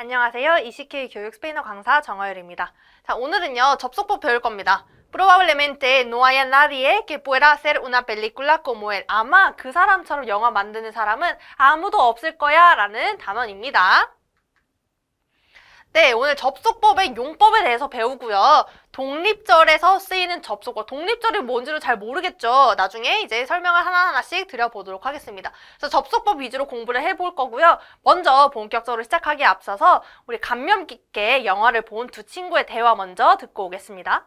안녕하세요. ECK 교육 스페인어 강사 정화열입니다. 자, 오늘은요. 접속법 배울 겁니다. Probablemente no haya nadie que pueda hacer una película como él. 아마 그 사람처럼 영화 만드는 사람은 아무도 없을 거야 라는 단어입니다. 네, 오늘 접속법의 용법에 대해서 배우고요. 독립절에서 쓰이는 접속어, 독립절이 뭔지를 잘 모르겠죠. 나중에 이제 설명을 하나하나씩 드려보도록 하겠습니다. 그래서 접속법 위주로 공부를 해볼 거고요. 먼저 본격적으로 시작하기에 앞서서 우리 감명 깊게 영화를 본 두 친구의 대화 먼저 듣고 오겠습니다.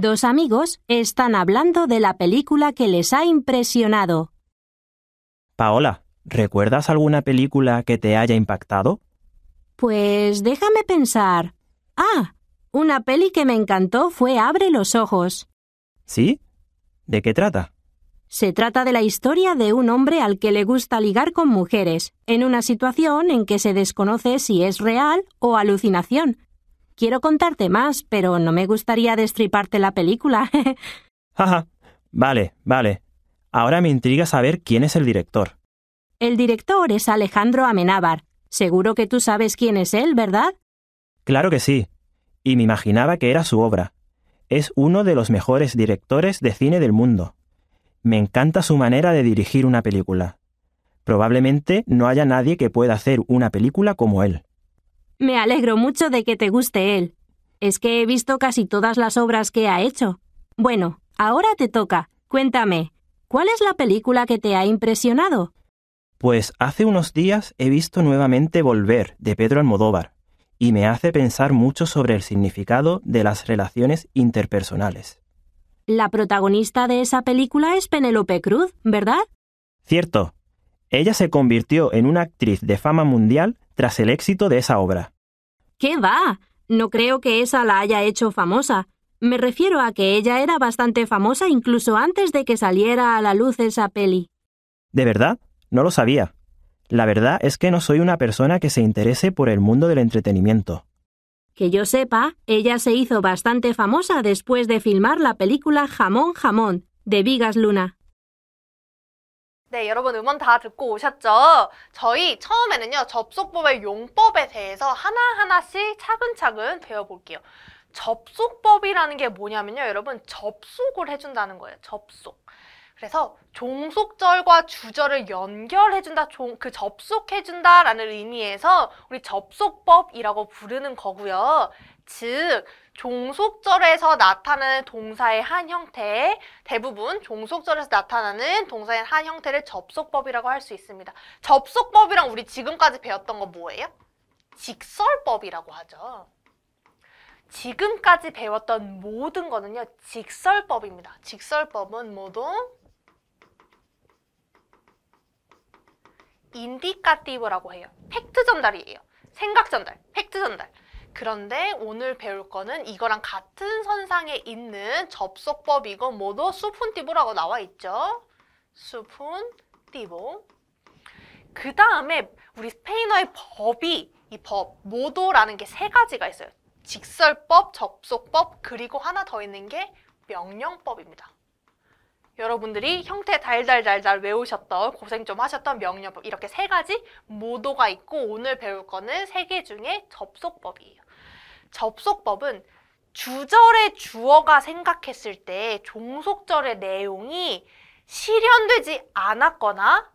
Dos amigos están hablando de la película que les ha impresionado. Paola, ¿Recuerdas alguna película que te haya impactado? Pues déjame pensar. Ah, una peli que me encantó fue Abre los ojos. ¿Sí? ¿De qué trata? Se trata de la historia de un hombre al que le gusta ligar con mujeres, en una situación en que se desconoce si es real o alucinación. Quiero contarte más, pero no me gustaría destriparte la película. Jaja. vale, vale. Ahora me intriga saber quién es el director. El director es Alejandro Amenábar. Seguro que tú sabes quién es él, ¿verdad? Claro que sí. Y me imaginaba que era su obra. Es uno de los mejores directores de cine del mundo. Me encanta su manera de dirigir una película. Probablemente no haya nadie que pueda hacer una película como él. Me alegro mucho de que te guste él. Es que he visto casi todas las obras que ha hecho. Bueno, ahora te toca. Cuéntame, ¿cuál es la película que te ha impresionado? Pues hace unos días he visto nuevamente Volver de Pedro Almodóvar y me hace pensar mucho sobre el significado de las relaciones interpersonales. La protagonista de esa película es Penélope Cruz, ¿verdad? Cierto. Ella se convirtió en una actriz de fama mundial tras el éxito de esa obra. ¿Qué va? No creo que esa la haya hecho famosa. Me refiero a que ella era bastante famosa incluso antes de que saliera a la luz esa peli. ¿De verdad? No lo sabía. La verdad es que no soy una persona que se interese por el mundo del entretenimiento. Que yo sepa, ella se hizo bastante famosa después de filmar la película Jamón Jamón de Vigas Luna. 네, 여러분 음원 다 듣고 오셨죠? 저희 처음에는요, 접속법의 용법에 대해서 하나하나씩 차근차근 배워볼게요. 접속법이라는 게 뭐냐면요, 여러분 접속을 해준다는 거예요. 접속. 그래서 종속절과 주절을 연결해준다, 종, 그 접속해준다라는 의미에서 우리 접속법이라고 부르는 거고요. 즉, 종속절에서 나타나는 동사의 한 형태, 대부분 종속절에서 나타나는 동사의 한 형태를 접속법이라고 할 수 있습니다. 접속법이랑 우리 지금까지 배웠던 거 뭐예요? 직설법이라고 하죠. 지금까지 배웠던 모든 거는요, 직설법입니다. 직설법은 모두 인디카티브라고 해요. 팩트 전달이에요. 생각 전달, 팩트 전달. 그런데 오늘 배울 거는 이거랑 같은 선상에 있는 접속법 이고 모두 수푼티브라고 나와 있죠. 수푼티브. 그 다음에 우리 스페인어의 법이 이 법, 모도라는 게 세 가지가 있어요. 직설법, 접속법, 그리고 하나 더 있는 게 명령법입니다. 여러분들이 형태 달달달달 외우셨던 고생 좀 하셨던 명령법 뭐 이렇게 세 가지 모도가 있고 오늘 배울 거는 세 개 중에 접속법이에요. 접속법은 주절의 주어가 생각했을 때 종속절의 내용이 실현되지 않았거나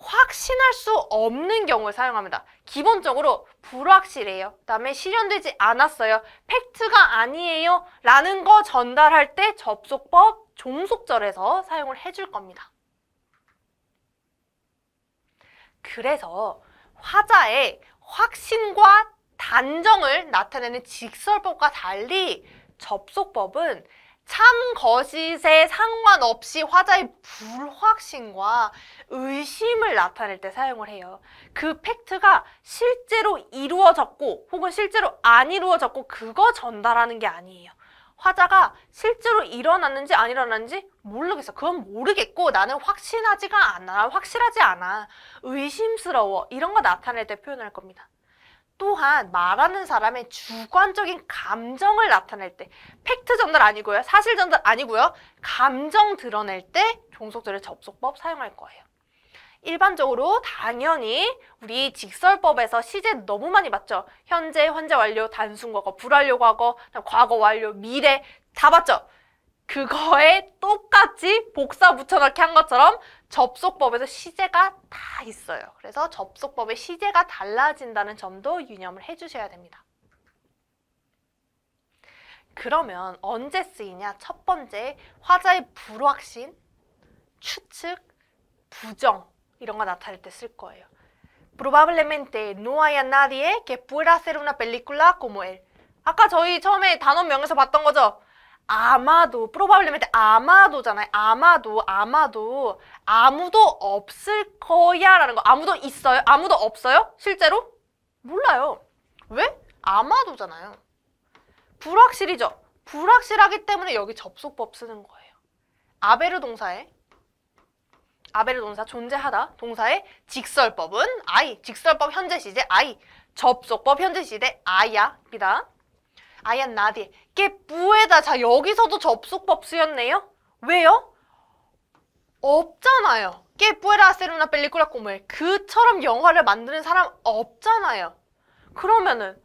확신할 수 없는 경우를 사용합니다. 기본적으로 불확실해요. 그다음에 실현되지 않았어요. 팩트가 아니에요. 라는 거 전달할 때 접속법 종속절에서 사용을 해줄 겁니다. 그래서 화자의 확신과 단정을 나타내는 직설법과 달리 접속법은 참 거짓에 상관없이 화자의 불확신과 의심을 나타낼 때 사용을 해요. 그 팩트가 실제로 이루어졌고 혹은 실제로 안 이루어졌고 그거 전달하는 게 아니에요. 화자가 실제로 일어났는지 안 일어났는지 모르겠어. 그건 모르겠고 나는 확신하지가 않아. 확실하지 않아. 의심스러워. 이런 거 나타낼 때 표현할 겁니다. 또한 말하는 사람의 주관적인 감정을 나타낼 때 팩트 전달 아니고요. 사실 전달 아니고요. 감정 드러낼 때 종속절의 접속법 사용할 거예요. 일반적으로 당연히 우리 직설법에서 시제 너무 많이 봤죠. 현재, 현재 완료, 단순 과거, 불완료 과거, 과거 완료, 미래 다 봤죠. 그거에 똑같이 복사 붙여넣기 한 것처럼 접속법에서 시제가 다 있어요. 그래서 접속법의 시제가 달라진다는 점도 유념을 해주셔야 됩니다. 그러면 언제 쓰이냐? 첫 번째, 화자의 불확신, 추측, 부정 이런 거 나타낼 때 쓸 거예요. Probablemente no haya nadie que pueda hacer una película como él. 아까 저희 처음에 단원명에서 봤던 거죠? 아마도, probablemente 아마도잖아요. 아마도, 아마도 아무도 없을 거야 라는 거. 아무도 있어요? 아무도 없어요? 실제로? 몰라요. 왜? 아마도잖아요. 불확실이죠. 불확실하기 때문에 여기 접속법 쓰는 거예요. 아베르 동사에 아베르 동사 존재하다 동사의 직설법은 I 직설법 현재 시제 I 접속법 현재 시제 아야입니다 아야 나디 게 뿌에다 자 여기서도 접속법 쓰였네요 왜요? 없잖아요 게 뿌에라 세르나 펠리꾸라 꼬멜 그처럼 영화를 만드는 사람 없잖아요 그러면은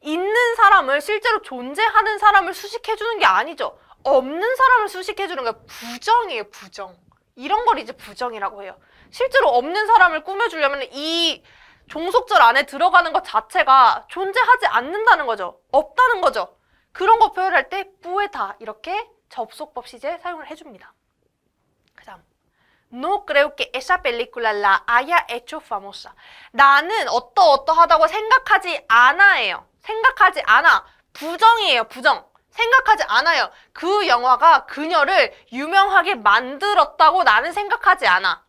있는 사람을 실제로 존재하는 사람을 수식해주는 게 아니죠 없는 사람을 수식해주는 게 부정이에요 부정 이런 걸 이제 부정이라고 해요. 실제로 없는 사람을 꾸며주려면 이 종속절 안에 들어가는 것 자체가 존재하지 않는다는 거죠. 없다는 거죠. 그런 거 표현할 때 뿌에다 이렇게 접속법 시제 사용을 해줍니다. 그 다음 No creo que esa película la haya hecho famosa. 나는 어떠어떠하다고 생각하지 않아예요. 생각하지 않아. 부정이에요, 부정. 생각하지 않아요. 그 영화가 그녀를 유명하게 만들었다고 나는 생각하지 않아.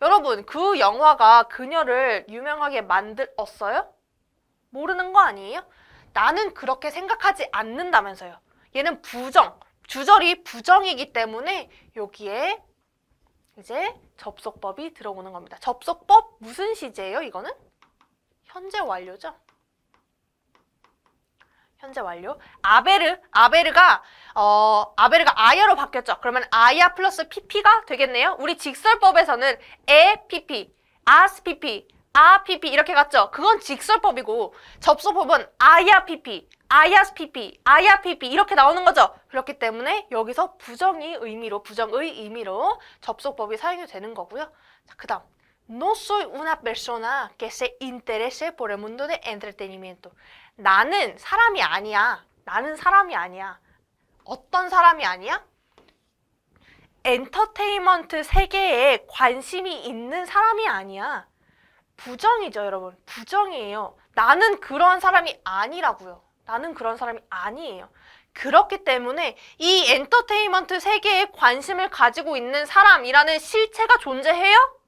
여러분, 그 영화가 그녀를 유명하게 만들었어요? 모르는 거 아니에요? 나는 그렇게 생각하지 않는다면서요. 얘는 부정, 주절이 부정이기 때문에 여기에 이제 접속법이 들어오는 겁니다. 접속법 무슨 시제예요, 이거는? 현재 완료죠? 현재 완료. 아베르, 아베르가 어 아베르가 아야로 바뀌었죠. 그러면 아야 플러스 pp가 되겠네요. 우리 직설법에서는 에pp, 아스pp, 아pp 이렇게 갔죠. 그건 직설법이고 접속법은 아야 pp, 아야스 pp, 아야 pp 이렇게 나오는 거죠. 그렇기 때문에 여기서 부정의 의미로 부정의 의미로 접속법이 사용이 되는 거고요. 자, 그다음 No soy una persona que se interese por el mundo de entretenimiento. 나는 사람이 아니야. 나는 사람이 아니야. 어떤 사람이 아니야? 엔터테인먼트 세계에 관심이 있는 사람이 아니야. 부정이죠, 여러분. 부정이에요. 나는 그런 사람이 아니라고요. 나는 그런 사람이 아니에요. 그렇기 때문에 이 엔터테인먼트 세계에 관심을 가지고 있는 사람이라는 실체가 존재해요?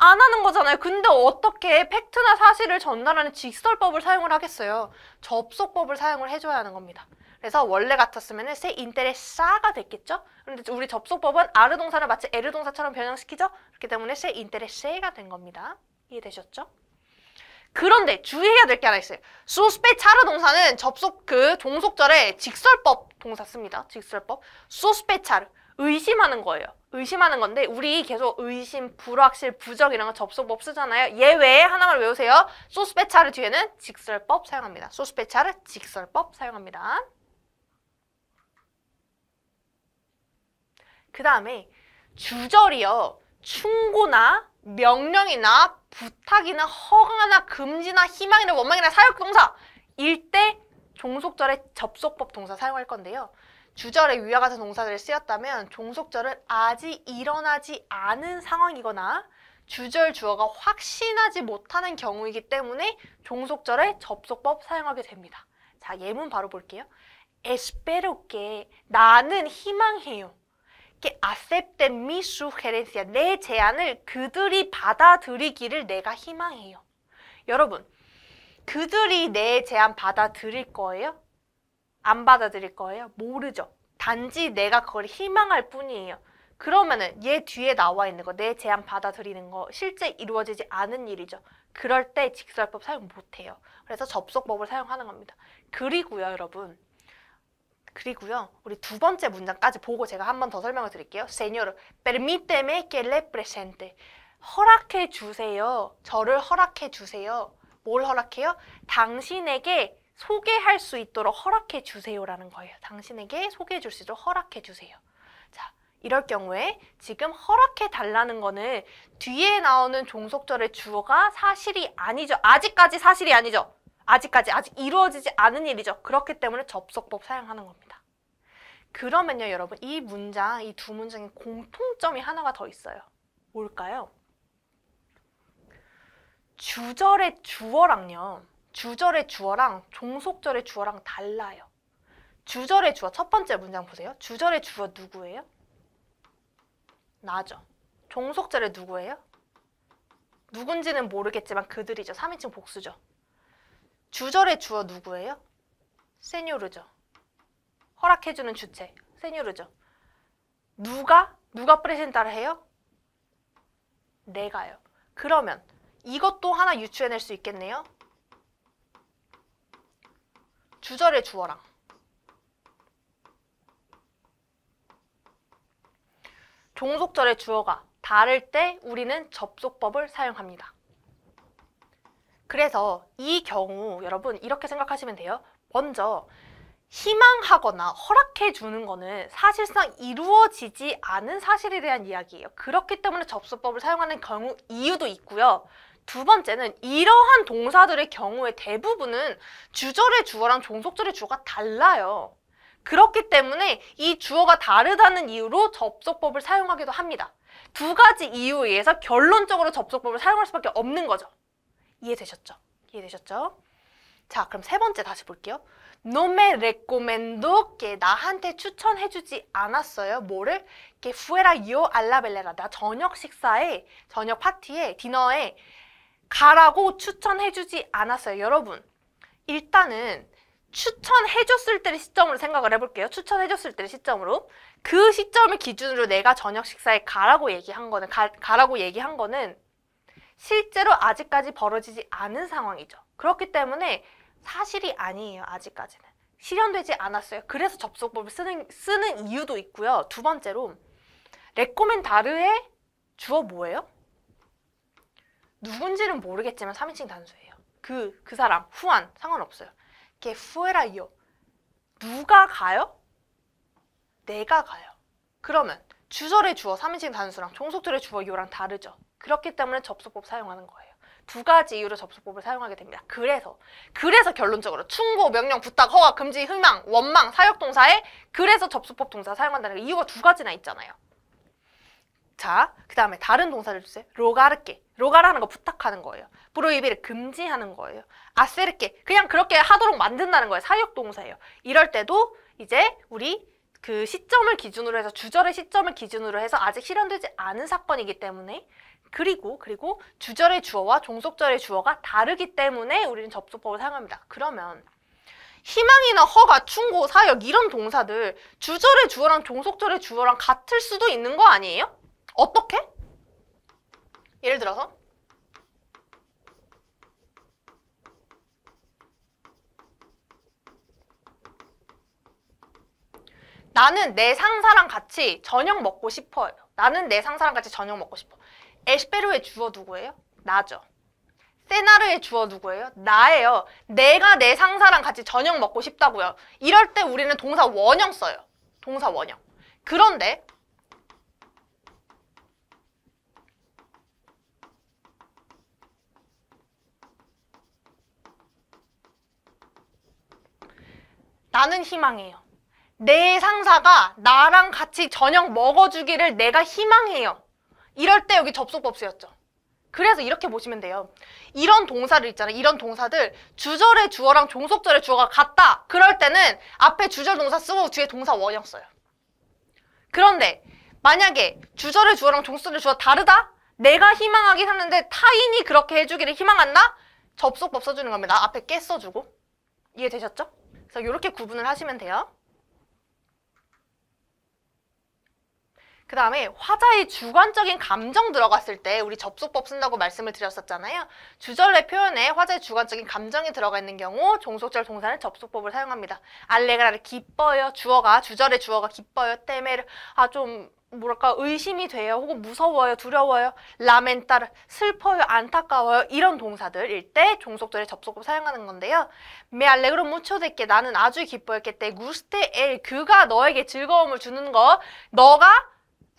안 하는 거잖아요. 근데 어떻게 팩트나 사실을 전달하는 직설법을 사용을 하겠어요. 접속법을 사용을 해줘야 하는 겁니다. 그래서 원래 같았으면 세인텔의사가 됐겠죠? 그런데 우리 접속법은 아르 동사를 마치 에르 동사처럼 변형시키죠? 그렇기 때문에 세인텔의세가된 겁니다. 이해되셨죠? 그런데 주의해야 될 게 하나 있어요. 수스페차르 동사는 접속 그 종속절에 직설법 동사 씁니다. 직설법. 수스페차르 의심하는 거예요. 의심하는 건데 우리 계속 의심, 불확실, 부적 이런 거 접속법 쓰잖아요. 예외 하나만 외우세요. 소스페차르 뒤에는 직설법 사용합니다. 소스페차르 직설법 사용합니다. 그 다음에 주절이요. 충고나 명령이나 부탁이나 허가나 금지나 희망이나 원망이나 사역동사 일대 종속절의 접속법 동사 사용할 건데요. 주절에 위와 같은 동사들을 쓰였다면 종속절은 아직 일어나지 않은 상황이거나 주절 주어가 확신하지 못하는 경우이기 때문에 종속절에 접속법 사용하게 됩니다. 자, 예문 바로 볼게요. espero que 나는 희망해요. que acepten mi sugerencia 내 제안을 그들이 받아들이기를 내가 희망해요. 여러분, 그들이 내 제안 받아들일 거예요? 안 받아들일 거예요? 모르죠. 단지 내가 그걸 희망할 뿐이에요. 그러면은 얘 뒤에 나와 있는 거, 내 제안 받아들이는 거 실제 이루어지지 않은 일이죠. 그럴 때 직설법 사용 못해요. 그래서 접속법을 사용하는 겁니다. 그리고요, 여러분. 그리고요, 우리 두 번째 문장까지 보고 제가 한 번 더 설명을 드릴게요. Señor, permíteme que le presente. 허락해 주세요. 저를 허락해 주세요. 뭘 허락해요? 당신에게 소개할 수 있도록 허락해 주세요라는 거예요. 당신에게 소개해 줄 수 있도록 허락해 주세요. 자, 이럴 경우에 지금 허락해 달라는 거는 뒤에 나오는 종속절의 주어가 사실이 아니죠. 아직까지 사실이 아니죠. 아직까지 아직 이루어지지 않은 일이죠. 그렇기 때문에 접속법 사용하는 겁니다. 그러면요, 여러분 이 문장, 이 두 문장의 공통점이 하나가 더 있어요. 뭘까요? 주절의 주어랑요. 주절의 주어랑 종속절의 주어랑 달라요. 주절의 주어 첫 번째 문장 보세요. 주절의 주어 누구예요? 나죠. 종속절의 누구예요? 누군지는 모르겠지만 그들이죠. 3인칭 복수죠. 주절의 주어 누구예요? 세뇨르죠. 허락해주는 주체, 세뇨르죠. 누가? 누가 프레젠타를 해요? 내가요. 그러면 이것도 하나 유추해낼 수 있겠네요. 주절의 주어랑 종속절의 주어가 다를 때 우리는 접속법을 사용합니다. 그래서 이 경우 여러분 이렇게 생각하시면 돼요. 먼저 희망하거나 허락해 주는 거는 사실상 이루어지지 않은 사실에 대한 이야기예요. 그렇기 때문에 접속법을 사용하는 경우 이유도 있고요. 두 번째는 이러한 동사들의 경우에 대부분은 주절의 주어랑 종속절의 주어가 달라요. 그렇기 때문에 이 주어가 다르다는 이유로 접속법을 사용하기도 합니다. 두 가지 이유에 의해서 결론적으로 접속법을 사용할 수밖에 없는 거죠. 이해되셨죠? 이해되셨죠? 자, 그럼 세 번째 다시 볼게요. No 레 e r 도 c 나한테 추천해주지 않았어요. 뭐를? Que fuera y 라 a la v e 나 저녁 식사에, 저녁 파티에, 디너에 가라고 추천해주지 않았어요. 여러분, 일단은 추천해줬을 때를 시점으로 생각을 해볼게요. 추천해줬을 때를 시점으로. 그 시점을 기준으로 내가 저녁 식사에 가라고 얘기한 거는, 가, 가라고 얘기한 거는 실제로 아직까지 벌어지지 않은 상황이죠. 그렇기 때문에 사실이 아니에요. 아직까지는. 실현되지 않았어요. 그래서 접속법을 쓰는, 쓰는 이유도 있고요. 두 번째로, 레코멘 다르의 주어 뭐예요? 누군지는 모르겠지만 3인칭 단수예요. 그, 그 사람, 후안, 상관없어요. 게 후에라 이 요. 누가 가요? 내가 가요. 그러면 주절의 주어 3인칭 단수랑 종속절의 주어 요랑 다르죠. 그렇기 때문에 접속법 사용하는 거예요. 두 가지 이유로 접속법을 사용하게 됩니다. 그래서 그래서 결론적으로 충고, 명령, 부탁, 허가, 금지, 흥망, 원망, 사역동사에 그래서 접속법 동사 사용한다는 이유가 두 가지나 있잖아요. 자, 그 다음에 다른 동사를 주세요. 로가르게. 로가라는 거 부탁하는 거예요. 브로이비를 금지하는 거예요. 아세르게. 그냥 그렇게 하도록 만든다는 거예요. 사역 동사예요. 이럴 때도 이제 우리 그 시점을 기준으로 해서 주절의 시점을 기준으로 해서 아직 실현되지 않은 사건이기 때문에 그리고 그리고 주절의 주어와 종속절의 주어가 다르기 때문에 우리는 접속법을 사용합니다. 그러면 희망이나 허가, 충고, 사역 이런 동사들 주절의 주어랑 종속절의 주어랑 같을 수도 있는 거 아니에요? 어떻게? 예를 들어서 나는 내 상사랑 같이 저녁 먹고 싶어요. 나는 내 상사랑 같이 저녁 먹고 싶어. 에스페르의 주어 누구예요? 나죠. 세나르의 주어 누구예요? 나예요. 내가 내 상사랑 같이 저녁 먹고 싶다고요. 이럴 때 우리는 동사 원형 써요. 동사 원형. 그런데 나는 희망해요. 내 상사가 나랑 같이 저녁 먹어주기를 내가 희망해요. 이럴 때 여기 접속법 쓰였죠. 그래서 이렇게 보시면 돼요. 이런 동사를 있잖아요. 이런 동사들 주절의 주어랑 종속절의 주어가 같다. 그럴 때는 앞에 주절 동사 쓰고 뒤에 동사 원형 써요. 그런데 만약에 주절의 주어랑 종속절의 주어 다르다? 내가 희망하긴 하는데 타인이 그렇게 해주기를 희망한다? 접속법 써주는 겁니다. 앞에 깨 써주고. 이해되셨죠? 그래서 이렇게 구분을 하시면 돼요. 그 다음에 화자의 주관적인 감정 들어갔을 때 우리 접속법 쓴다고 말씀을 드렸었잖아요. 주절의 표현에 화자의 주관적인 감정이 들어가 있는 경우 종속절 동사는 접속법을 사용합니다. 알레그라를 기뻐요. 주어가 주절의 주어가 기뻐요. 때메르 아좀 뭐랄까 의심이 돼요 혹은 무서워요 두려워요 라멘따르 슬퍼요 안타까워요 이런 동사들일 때 종속절의 접속법 사용하는 건데요 메알레그 e 무 r o m u 나는 아주 기뻐했기때 구스테 엘 그가 너에게 즐거움을 주는 거 너가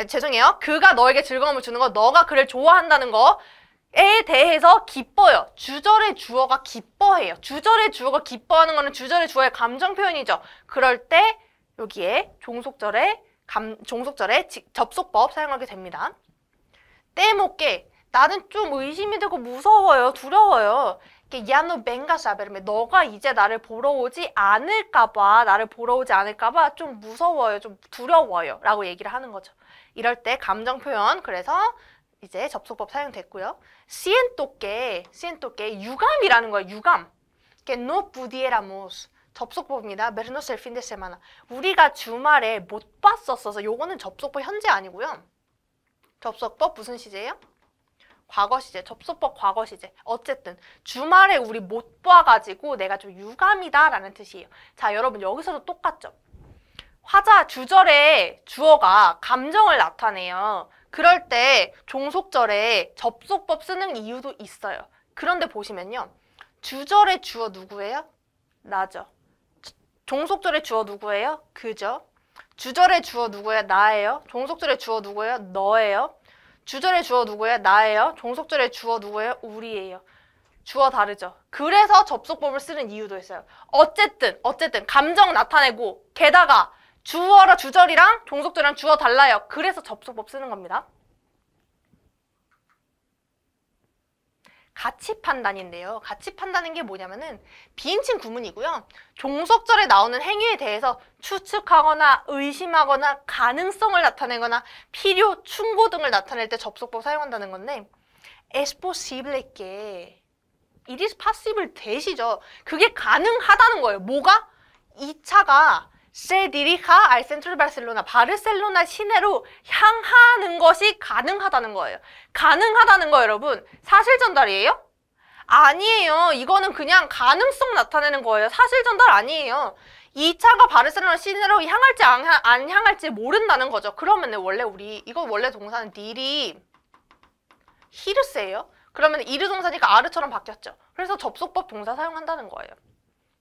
아, 죄송해요. 그가 너에게 즐거움을 주는 거, 너가 그를 좋아한다는 거에 대해서 기뻐요. 주절의 주어가 기뻐해요. 주절의 주어가 기뻐하는 거는 주절의 주어의 감정 표현이죠. 그럴 때 여기에 종속절의 감, 종속절의 직, 접속법 사용하게 됩니다. 때묻게 나는 좀 의심이 되고 무서워요. 두려워요. 이 u e ya no v e n g 너가 이제 나를 보러 오지 않을까봐, 나를 보러 오지 않을까봐 좀 무서워요, 좀 두려워요. 라고 얘기를 하는 거죠. 이럴 때 감정 표현, 그래서 이제 접속법 사용됐고요. siento q u 유감이라는 거예요, 유감. que no p u 접속법입니다. vernos el f i 우리가 주말에 못 봤었어서 요거는 접속법 현재 아니고요. 접속법 무슨 시제예요? 과거 시제, 접속법 과거 시제. 어쨌든 주말에 우리 못 봐가지고 내가 좀 유감이다 라는 뜻이에요. 자, 여러분 여기서도 똑같죠? 화자 주절의 주어가 감정을 나타내요. 그럴 때 종속절에 접속법 쓰는 이유도 있어요. 그런데 보시면요. 주절의 주어 누구예요? 나죠. 종속절의 주어 누구예요? 그죠. 주절의 주어 누구예요? 나예요. 종속절의 주어 누구예요? 너예요. 주절의 주어 누구예요? 나예요. 종속절의 주어 누구예요? 우리예요. 주어 다르죠. 그래서 접속법을 쓰는 이유도 있어요. 어쨌든 어쨌든 감정 나타내고 게다가 주어랑 주절이랑 종속절이랑 주어 달라요. 그래서 접속법 쓰는 겁니다. 가치 판단인데요. 가치 판단은 게 뭐냐면은 비인칭 구문이고요. 종속절에 나오는 행위에 대해서 추측하거나 의심하거나 가능성을 나타내거나 필요, 충고 등을 나타낼 때 접속법 사용한다는 건데 es posible que it is possible 대시죠. 그게 가능하다는 거예요. 뭐가? 이 차가 se dirija al centro de Barcelona. 바르셀로나 시내로 향하는 것이 가능하다는 거예요. 가능하다는 거 여러분. 사실 전달이에요? 아니에요. 이거는 그냥 가능성 나타내는 거예요. 사실 전달 아니에요. 이 차가 바르셀로나 시내로 향할지 안, 안 향할지 모른다는 거죠. 그러면 원래 우리 이거 원래 동사는 딜이 히르스예요. 그러면 이르 동사니까 아르처럼 바뀌었죠. 그래서 접속법 동사 사용한다는 거예요.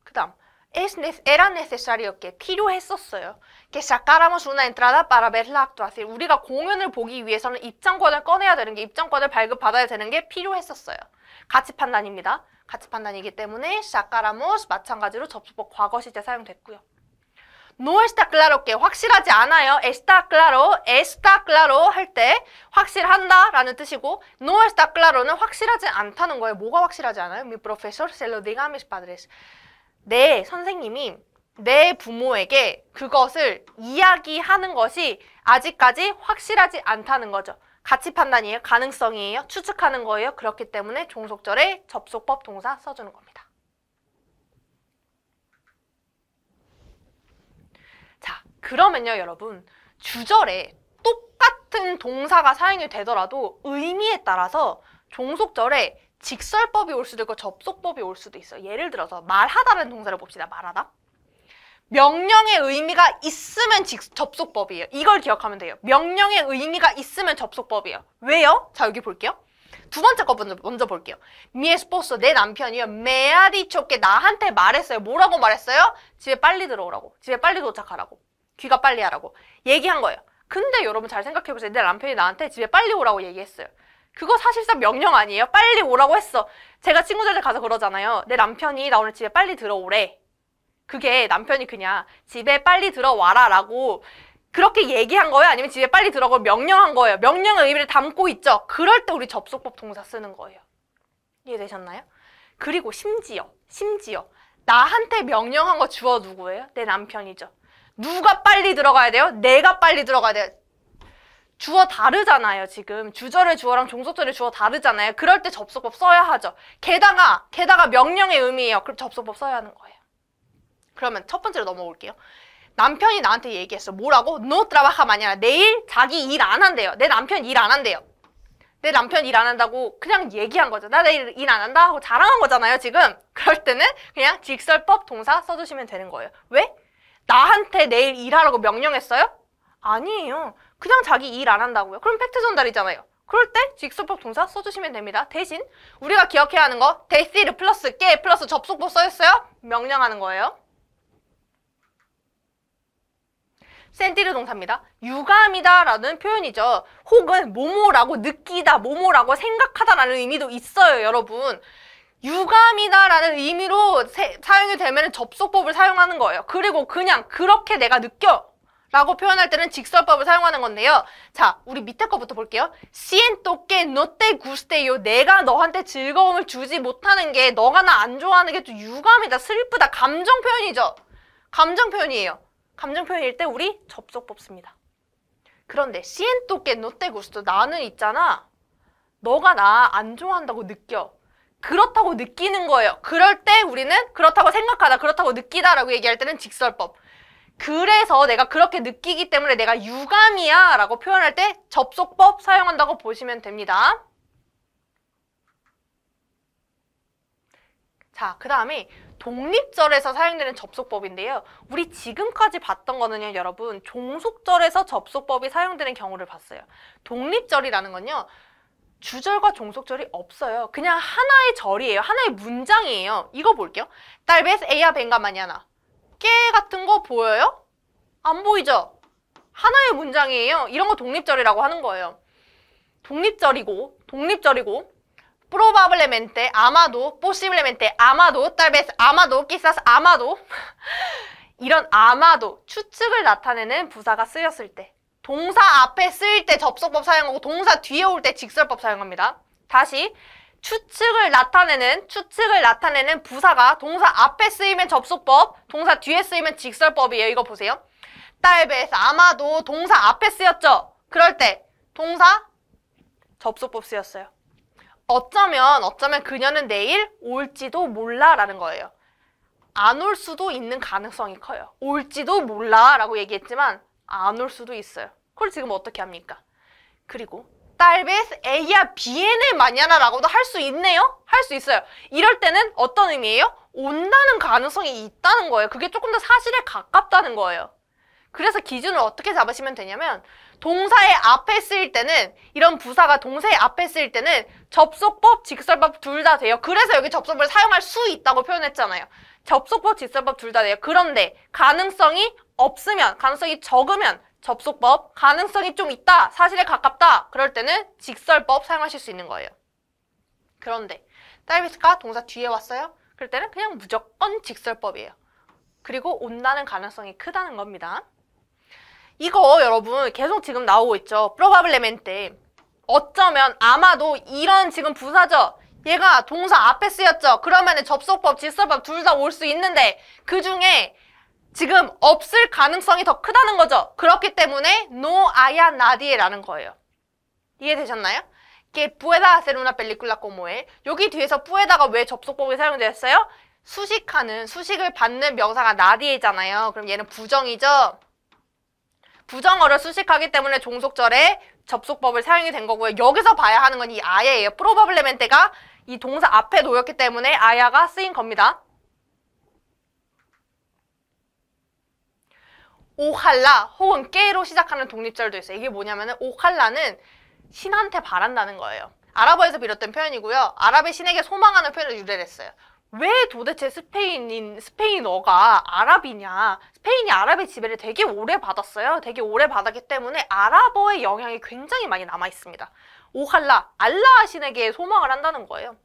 그 다음 es, era necesario que 필요했었어요. que sacáramos una entrada para ver la actuación. 우리가 공연을 보기 위해서는 입장권을 꺼내야 되는 게 입장권을 발급받아야 되는 게 필요했었어요. 가치 판단입니다. 가치 판단이기 때문에 sacáramos 마찬가지로 접속법 과거 시제 사용됐고요. No está claro que 확실하지 않아요. está claro, está claro 할 때 확실한다 라는 뜻이고 no está claro는 확실하지 않다는 거예요. 뭐가 확실하지 않아요? Mi profesor se lo diga a mis padres. 내 선생님이 내 부모에게 그것을 이야기하는 것이 아직까지 확실하지 않다는 거죠. 가치 판단이에요? 가능성이에요? 추측하는 거예요? 그렇기 때문에 종속절에 접속법 동사 써주는 겁니다. 자, 그러면요, 여러분. 주절에 똑같은 동사가 사용이 되더라도 의미에 따라서 종속절에 직설법이 올 수도 있고 접속법이 올 수도 있어요. 예를 들어서 말하다라는 동사를 봅시다. 말하다. 명령의 의미가 있으면 직, 접속법이에요. 이걸 기억하면 돼요. 명령의 의미가 있으면 접속법이에요. 왜요? 자, 여기 볼게요. 두 번째 거 먼저, 먼저 볼게요. 미에스포스 내 남편이요. 메아 리초게 나한테 말했어요. 뭐라고 말했어요? 집에 빨리 들어오라고. 집에 빨리 도착하라고. 귀가 빨리 하라고. 얘기한 거예요. 근데 여러분 잘 생각해보세요. 내 남편이 나한테 집에 빨리 오라고 얘기했어요. 그거 사실상 명령 아니에요? 빨리 오라고 했어. 제가 친구들한테 가서 그러잖아요. 내 남편이 나 오늘 집에 빨리 들어오래. 그게 남편이 그냥 집에 빨리 들어와라 라고 그렇게 얘기한 거예요? 아니면 집에 빨리 들어가고 명령한 거예요? 명령의 의미를 담고 있죠? 그럴 때 우리 접속법 동사 쓰는 거예요. 이해되셨나요? 그리고 심지어, 심지어 나한테 명령한 거 주어 누구예요? 내 남편이죠. 누가 빨리 들어가야 돼요? 내가 빨리 들어가야 돼요. 주어 다르잖아요, 지금. 주절의 주어랑 종속절의 주어 다르잖아요. 그럴 때 접속법 써야 하죠. 게다가, 게다가 명령의 의미예요. 그럼 접속법 써야 하는 거예요. 그러면 첫 번째로 넘어올게요. 남편이 나한테 얘기했어. 뭐라고? No trabaja m a ñ a 내일 자기 일 안 한대요. 내 남편 일 안 한대요. 내 남편 일 안 한다고 그냥 얘기한 거죠. 나 내일 일 안 한다 하고 자랑한 거잖아요, 지금. 그럴 때는 그냥 직설법 동사 써주시면 되는 거예요. 왜? 나한테 내일 일하라고 명령했어요? 아니에요. 그냥 자기 일 안 한다고요. 그럼 팩트 전달이잖아요. 그럴 때 직수법 동사 써주시면 됩니다. 대신 우리가 기억해야 하는 거 데시르 플러스 게 플러스 접속법 써있어요? 명령하는 거예요. 센티르 동사입니다. 유감이다 라는 표현이죠. 혹은 모모라고 느끼다, 모모라고 생각하다 라는 의미도 있어요, 여러분. 유감이다 라는 의미로 사용이 되면 접속법을 사용하는 거예요. 그리고 그냥 그렇게 내가 느껴 라고 표현할 때는 직설법을 사용하는 건데요. 자, 우리 밑에 거부터 볼게요. siento que no te guste요. 내가 너한테 즐거움을 주지 못하는 게 너가 나 안 좋아하는 게 또 유감이다, 슬프다, 감정 표현이죠. 감정 표현이에요. 감정 표현일 때 우리 접속법 씁니다. 그런데 siento que no te gusto. 나는 있잖아. 너가 나 안 좋아한다고 느껴. 그렇다고 느끼는 거예요. 그럴 때 우리는 그렇다고 생각하다, 그렇다고 느끼다라고 얘기할 때는 직설법. 그래서 내가 그렇게 느끼기 때문에 내가 유감이야 라고 표현할 때 접속법 사용한다고 보시면 됩니다. 자, 그 다음에 독립절에서 사용되는 접속법인데요. 우리 지금까지 봤던 거는요, 여러분 종속절에서 접속법이 사용되는 경우를 봤어요. 독립절이라는 건요. 주절과 종속절이 없어요. 그냥 하나의 절이에요. 하나의 문장이에요. 이거 볼게요. 딸베스 에 e z ella v e 어깨 같은 거 보여요? 안 보이죠? 하나의 문장이에요. 이런 거 독립절이라고 하는 거예요. 독립절이고 독립절이고 probablemente, 아마도, posiblemente, 아마도, tal vez, 아마도, quizás, 아마도 이런 아마도, 추측을 나타내는 부사가 쓰였을 때 동사 앞에 쓰일 때 접속법 사용하고 동사 뒤에 올 때 직설법 사용합니다. 다시 추측을 나타내는 추측을 나타내는 부사가 동사 앞에 쓰이면 접속법, 동사 뒤에 쓰이면 직설법이에요. 이거 보세요. 딸배에서 아마도 동사 앞에 쓰였죠. 그럴 때 동사 접속법 쓰였어요. 어쩌면 어쩌면 그녀는 내일 올지도 몰라라는 거예요. 안 올 수도 있는 가능성이 커요. 올지도 몰라라고 얘기했지만 안 올 수도 있어요. 그걸 지금 어떻게 합니까? 그리고 tal vez ella viene mañana라고도 할 수 있네요? 할 수 있어요. 이럴 때는 어떤 의미예요? 온다는 가능성이 있다는 거예요. 그게 조금 더 사실에 가깝다는 거예요. 그래서 기준을 어떻게 잡으시면 되냐면 동사의 앞에 쓰일 때는 이런 부사가 동사의 앞에 쓰일 때는 접속법, 직설법 둘 다 돼요. 그래서 여기 접속법을 사용할 수 있다고 표현했잖아요. 접속법, 직설법 둘 다 돼요. 그런데 가능성이 없으면, 가능성이 적으면 접속법, 가능성이 좀 있다, 사실에 가깝다 그럴 때는 직설법 사용하실 수 있는 거예요. 그런데 딸비스가 동사 뒤에 왔어요? 그럴 때는 그냥 무조건 직설법이에요. 그리고 온다는 가능성이 크다는 겁니다. 이거 여러분 계속 지금 나오고 있죠. 프로바 b 레멘 l 어쩌면 아마도 이런 지금 부사죠. 얘가 동사 앞에 쓰였죠. 그러면 접속법, 직설법 둘 다 올 수 있는데 그 중에 지금 없을 가능성이 더 크다는 거죠. 그렇기 때문에 no haya nadie라는 거예요. 이해되셨나요? que pueda hacer una película como él. 여기 뒤에서 pueda가 왜 접속법이 사용되었어요? 수식하는, 수식을 받는 명사가 nadie잖아요. 그럼 얘는 부정이죠? 부정어를 수식하기 때문에 종속절에 접속법을 사용이 된 거고요. 여기서 봐야 하는 건 이 아야예요. 프로바블레멘테가 이 동사 앞에 놓였기 때문에 아야가 쓰인 겁니다. 오칼라 혹은 깨로 시작하는 독립절도 있어요. 이게 뭐냐면 은 오칼라는 신한테 바란다는 거예요. 아랍어에서 비롯된 표현이고요. 아랍의 신에게 소망하는 표현을 유래했어요. 왜 도대체 스페인인 스페인어가 아랍이냐? 스페인이 아랍의 지배를 되게 오래 받았어요. 되게 오래 받았기 때문에 아랍어의 영향이 굉장히 많이 남아 있습니다. 오칼라 알라 신에게 소망을 한다는 거예요.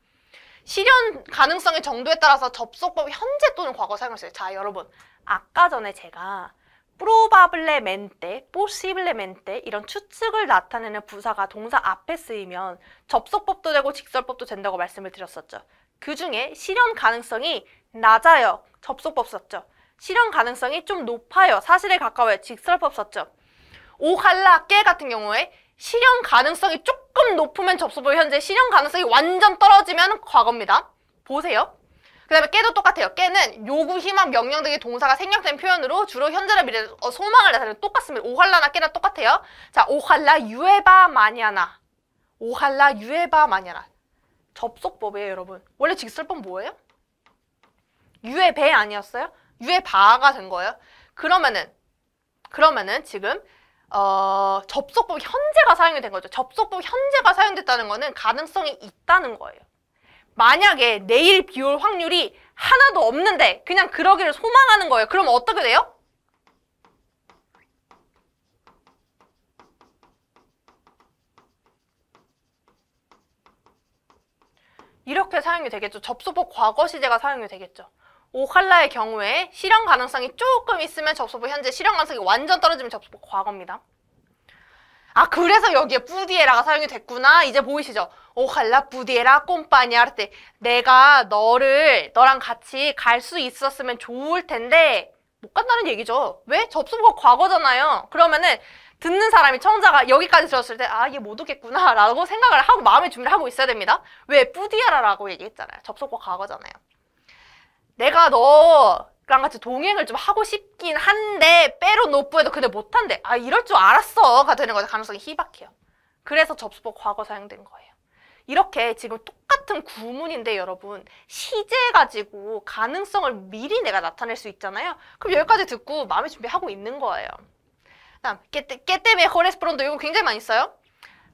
실현 가능성의 정도에 따라서 접속법 현재 또는 과거 사용했어요. 자, 여러분 아까 전에 제가 probablemente, p o s i b l e m e n t e 이런 추측을 나타내는 부사가 동사 앞에 쓰이면 접속법도 되고 직설법도 된다고 말씀을 드렸었죠. 그 중에 실현 가능성이 낮아요. 접속법 썼죠. 실현 가능성이 좀 높아요. 사실에 가까워요. 직설법 썼죠. 오갈라 깨 같은 경우에 실현 가능성이 조금 높으면 접속법 현재 실현 가능성이 완전 떨어지면 과거입니다. 보세요. 그 다음에 깨도 똑같아요. 깨는 요구, 희망, 명령 등의 동사가 생략된 표현으로 주로 현재나 미래 어, 소망을 나타내는 똑같습니다. 오할라나 깨나 똑같아요. 자, 오할라 유에바 마냐나. 오할라 유에바 마냐나. 접속법이에요, 여러분. 원래 직설법 뭐예요? 유에배 아니었어요? 유에바가 된 거예요. 그러면은 그러면은 지금 어, 접속법 현재가 사용이 된 거죠. 접속법 현재가 사용됐다는 거는 가능성이 있다는 거예요. 만약에 내일 비올 확률이 하나도 없는데 그냥 그러기를 소망하는 거예요. 그럼 어떻게 돼요? 이렇게 사용이 되겠죠. 접속법 과거 시제가 사용이 되겠죠. 오칼라의 경우에 실현 가능성이 조금 있으면 접속법 현재, 실현 가능성이 완전 떨어지면 접속법 과거입니다. 아 그래서 여기에 부디에라가 사용이 됐구나 이제 보이시죠? 오갈라 부디에라 꼼빠니할 때 내가 너를 너랑 같이 갈 수 있었으면 좋을 텐데 못 간다는 얘기죠 왜? 접속어 과거잖아요 그러면은 듣는 사람이 청자가 여기까지 들었을 때아얘못 오겠구나 라고 생각을 하고 마음의 준비를 하고 있어야 됩니다 왜? 부디에라라고 얘기했잖아요 접속어 과거잖아요 내가 너랑 같이 동행을 좀 하고 싶긴 한데 빼로 노프에도 근데 못한대 아 이럴 줄 알았어가 되는 거죠 가능성이 희박해요 그래서 접수법 과거 사용된 거예요 이렇게 지금 똑같은 구문인데 여러분 시제 가지고 가능성을 미리 내가 나타낼 수 있잖아요 그럼 여기까지 듣고 마음의 준비하고 있는 거예요 그 다음 깨때메 호레스프론도 이거 굉장히 많이 써요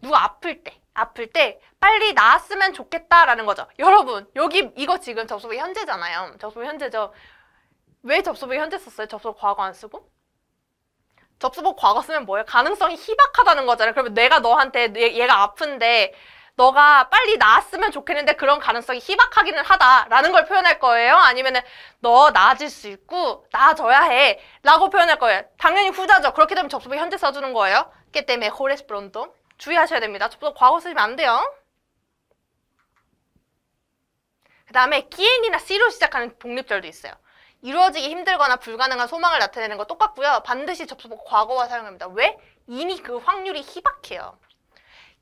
누가 아플 때 아플 때 빨리 나았으면 좋겠다라는 거죠 여러분 여기 이거 지금 접수법 현재잖아요 접수법 현재죠 왜 접속을 현재 썼어요? 접속 과거 안 쓰고? 접속법 과거 쓰면 뭐예요? 가능성이 희박하다는 거잖아요. 그러면 내가 너한테 얘, 가 아픈데 너가 빨리 나았으면 좋겠는데 그런 가능성이 희박하기는 하다라는 걸 표현할 거예요. 아니면은 너 나아질 수 있고 나아져야 해라고 표현할 거예요. 당연히 후자죠. 그렇게 되면 접속법 현재 써주는 거예요. 그 때문에 호레스 브론도 주의하셔야 됩니다. 접속 과거 쓰시면 안 돼요. 그 다음에 기행이나 C로 시작하는 독립절도 있어요. 이루어지기 힘들거나 불가능한 소망을 나타내는 거 똑같고요. 반드시 접속 과거와 사용합니다. 왜? 이미 그 확률이 희박해요.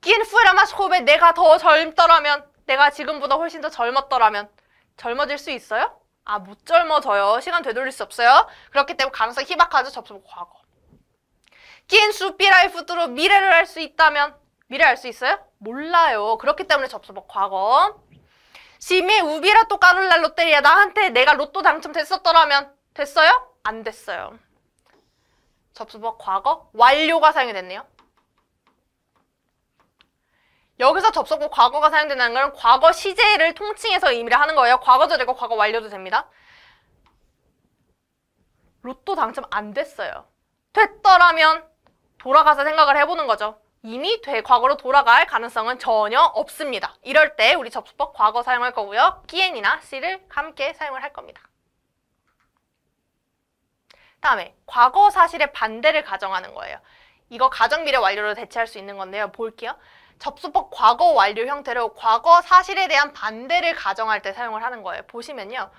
긴 후에라마 스코베 내가 더 젊더라면 내가 지금보다 훨씬 더 젊었더라면 젊어질 수 있어요? 아, 못 젊어져요. 시간 되돌릴 수 없어요. 그렇기 때문에 가능성 희박하죠. 접속 과거. 긴수 삐라이 후드로 미래를 알 수 있다면 미래 알 수 있어요? 몰라요. 그렇기 때문에 접속 과거. 심히 우비라또 까 i e r a t o c 나한테 내가 로또 당첨됐었더라면 됐어요? 안 됐어요. 접수법 과거 완료가 사용이 됐네요. 여기서 접속법 과거가 사용된다는 건 과거 시제를 통칭해서 의미를 하는 거예요. 과거도 되고 과거 완료도 됩니다. 로또 당첨 안 됐어요. 됐더라면 돌아가서 생각을 해보는 거죠. 이미 돼 과거로 돌아갈 가능성은 전혀 없습니다. 이럴 때 우리 접수법 과거 사용할 거고요. 끼엔이나 씨를 함께 사용을 할 겁니다. 다음에 과거 사실의 반대를 가정하는 거예요. 이거 가정 미래 완료로 대체할 수 있는 건데요. 볼게요. 접수법 과거 완료 형태로 과거 사실에 대한 반대를 가정할 때 사용을 하는 거예요. 보시면요.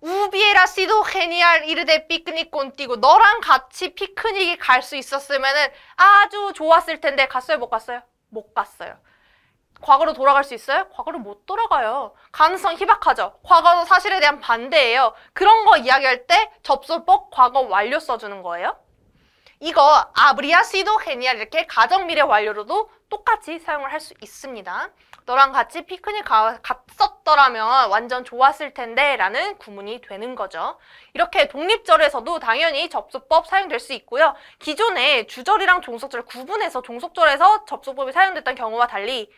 우비에라 시도 헤니알 이르데 피크닉 꼰띠고 너랑 같이 피크닉이갈 수 있었으면은 아주 좋았을 텐데 갔어요 못 갔어요? 못 갔어요. 과거로 돌아갈 수 있어요? 과거로 못 돌아가요. 가능성 희박하죠. 과거는 사실에 대한 반대예요. 그런 거 이야기할 때 접속법 과거 완료 써주는 거예요. 이거 아브리아 í 도 s 니 d 이렇게 가정 미래 완료로도 똑같이 사용을 할 수 있습니다. 너랑 같이 피크닉 가, 갔었더라면 완전 좋았을 텐데 라는 구문이 되는 거죠. 이렇게 독립절에서도 당연히 접속법 사용될 수 있고요. 기존에 주절이랑 종속절 구분해서 종속절에서 접속법이 사용됐던 경우와 달리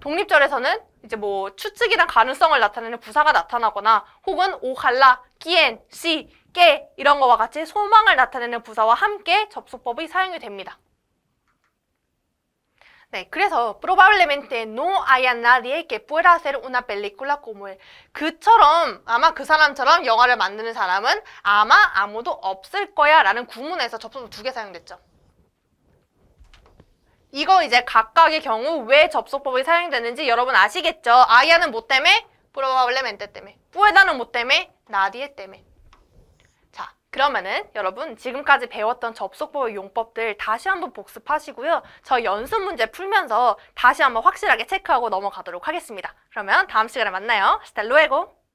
독립절에서는 이제 뭐 추측이나 가능성을 나타내는 부사가 나타나거나 혹은 오갈라, 끼엔, 씨, 깨 이런 거와 같이 소망을 나타내는 부사와 함께 접속법이 사용이 됩니다. 네, 그래서 probablemente no haya nadie que pueda hacer una película como él. 그처럼 아마 그 사람처럼 영화를 만드는 사람은 아마 아무도 없을 거야라는 구문에서 접속법 두 개 사용됐죠. 이거 이제 각각의 경우 왜 접속법이 사용되는지 여러분 아시겠죠? 아이아는 뭐 때문에? 프로바블레멘테 때문에. 뿌에다는 뭐 때문에? 나디에 때문에. 자, 그러면은 여러분 지금까지 배웠던 접속법의 용법들 다시 한번 복습하시고요. 저 연습 문제 풀면서 다시 한번 확실하게 체크하고 넘어가도록 하겠습니다. 그러면 다음 시간에 만나요. 스텔로에고!